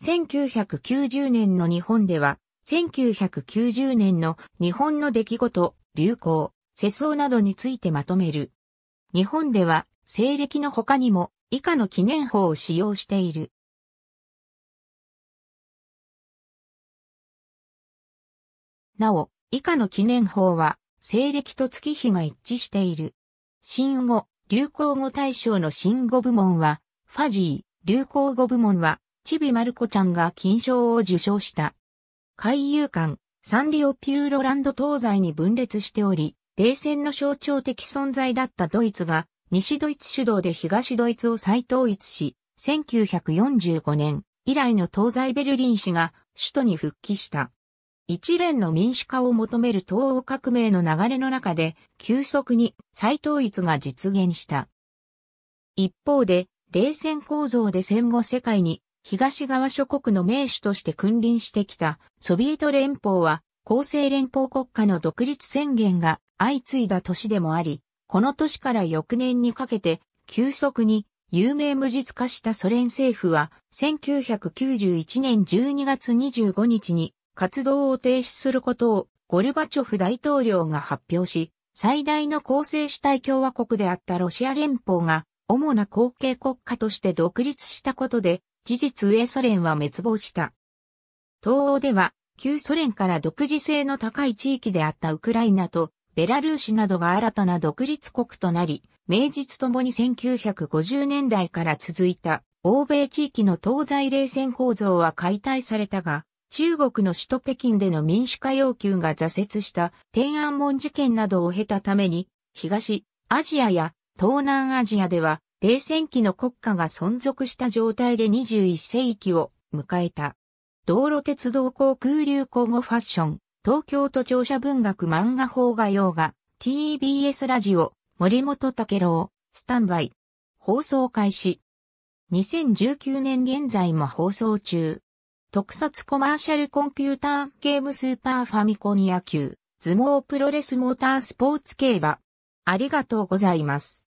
1990年の日本では、1990年の日本の出来事、流行、世相などについてまとめる。日本では、西暦の他にも、以下の記念法を使用している。なお、以下の記念法は、西暦と月日が一致している。新語、流行語大賞の新語部門は、ファジー、流行語部門は、ちびまる子ちゃんが金賞を受賞した。海遊館、サンリオピューロランド東西に分裂しており、冷戦の象徴的存在だったドイツが、西ドイツ主導で東ドイツを再統一し、1945年以来の東西ベルリン市が首都に復帰した。一連の民主化を求める東欧革命の流れの中で、急速に再統一が実現した。一方で、冷戦構造で戦後世界に東側諸国の名手として君臨してきたソビエト連邦は、厚生連邦国家の独立宣言が相次いだ年でもあり、この年から翌年にかけて、急速に有名無実化したソ連政府は、1991年12月25日に活動を停止することをゴルバチョフ大統領が発表し、最大の公正主体共和国であったロシア連邦が、主な後継国家として独立したことで、事実上ソ連は滅亡した。東欧では、旧ソ連から独自性の高い地域であったウクライナとベラルーシなどが新たな独立国となり、名実ともに1950年代から続いた欧米地域の東西冷戦構造は解体されたが、中国の首都北京での民主化要求が挫折した天安門事件などを経たために、東アジアや東南アジアでは冷戦期の国家が存続した状態で21世紀を迎えた。道路鉄道航空流行語ファッション、東京都庁舎文学漫画法画洋画、TBS ラジオ、森本武郎、スタンバイ。放送開始。2019年現在も放送中。特撮コマーシャルコンピューターゲームスーパーファミコン野球、相撲プロレスモータースポーツ競馬。ありがとうございます。